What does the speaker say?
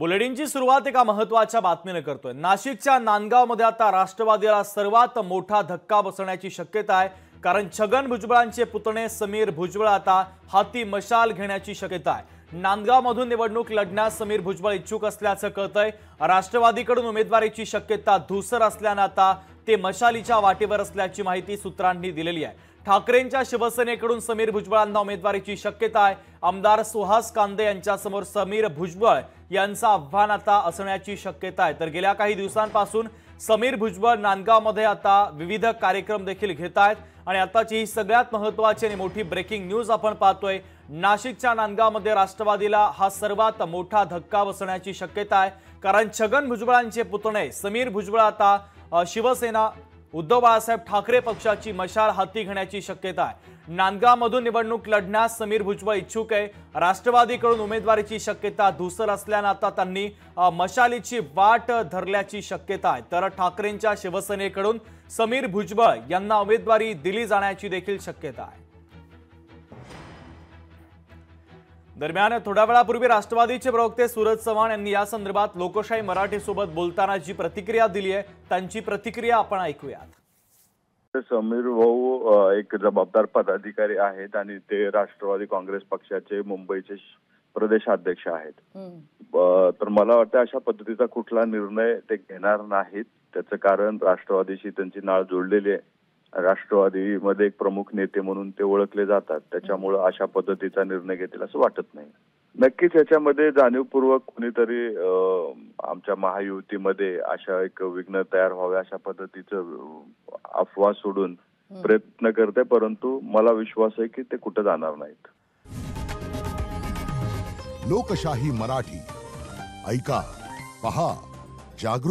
बुलेटिनची सुरुवात एका महत्वाच्या बातमीनं करतोय नाशिकच्या नांदगावमध्ये आता राष्ट्रवादीला सर्वात मोठा धक्का बसण्याची शक्यता आहे कारण छगन भुजबळांचे पुतणे समीर भुजबळ आता हाती मशाल घेण्याची शक्यता आहे नांदगावमधून निवडणूक लढण्यास समीर भुजबळ इच्छुक असल्याचं कळतंय राष्ट्रवादीकडून उमेदवारीची शक्यता धुसर असल्यानं आता ते मशालीच्या वाटेवर असल्याची माहिती सूत्रांनी दिलेली आहे ठाकरेंच्या शिवसेनेकडून समीर भुजबळांना उमेदवारीची शक्यता आहे आमदार सुहास कांदे यांच्यासमोर समीर भुजबळ यांचं आव्हान आता असण्याची शक्यता आहे तर गेल्या काही दिवसांपासून समीर भुजबळ नांदगावमध्ये आता विविध कार्यक्रम देखील घेत आहेत आणि आताची ही सगळ्यात महत्त्वाची आणि मोठी ब्रेकिंग न्यूज आपण पाहतोय नाशिकच्या नांदगावमध्ये राष्ट्रवादीला हा सर्वात मोठा धक्का बसण्याची शक्यता आहे कारण छगन भुजबळांचे पुतणे समीर भुजबळ आता शिवसेना उद्धव बाळासाहेब ठाकरे पक्षाची मशाल हाती घेण्याची शक्यता आहे मधून निवडणूक लढण्यास समीर भुजबळ इच्छुक आहे राष्ट्रवादीकडून उमेदवारीची शक्यता धुसर असल्यानं आता त्यांनी मशालीची वाट धरल्याची शक्यता आहे तर ठाकरेंच्या शिवसेनेकडून समीर भुजबळ यांना उमेदवारी दिली जाण्याची देखील शक्यता आहे दरम्यान थोड्या वेळापूर्वी राष्ट्रवादीचे प्रवक्ते सूरज चव्हाण यांनी या संदर्भात लोकशाही मराठी सोबत बोलताना जी प्रतिक्रिया दिली आहे त्यांची प्रतिक्रिया आपण ऐकूयात समीर भाऊ एक जबाबदार पदाधिकारी आहेत आणि ते राष्ट्रवादी काँग्रेस पक्षाचे मुंबईचे प्रदेशाध्यक्ष आहेत तर मला वाटतं अशा पद्धतीचा कुठला निर्णय ते घेणार नाहीत त्याचं कारण राष्ट्रवादीशी त्यांची नाळ जोडलेली आहे राष्ट्रवादीमध्ये एक प्रमुख नेते म्हणून ते ओळखले जातात त्याच्यामुळे अशा पद्धतीचा निर्णय घेतील असं वाटत नाही नक्कीच याच्यामध्ये जाणीवपूर्वक कुणीतरी आमच्या महायुतीमध्ये अशा एक विघ्न तयार व्हावे अशा पद्धतीचं अफवा सोडून प्रयत्न करते परंतु मला विश्वास आहे की ते कुठं जाणार नाहीत लोकशाही मराठी ऐका पहा जागृत